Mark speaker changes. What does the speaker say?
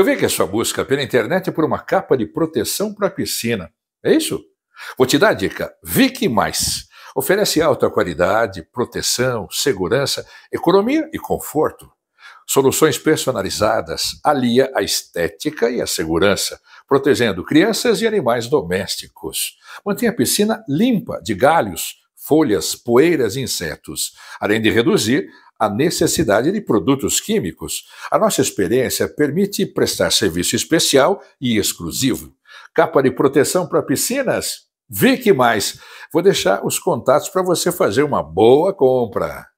Speaker 1: Eu vi que a sua busca pela internet é por uma capa de proteção para piscina. É isso? Vou te dar a dica. Vic Mais. Oferece alta qualidade, proteção, segurança, economia e conforto. Soluções personalizadas alia a estética e a segurança, protegendo crianças e animais domésticos. Mantém a piscina limpa de galhos, folhas, poeiras e insetos, além de reduzir a necessidade de produtos químicos. A nossa experiência permite prestar serviço especial e exclusivo. Capa de proteção para piscinas? que Mais! Vou deixar os contatos para você fazer uma boa compra.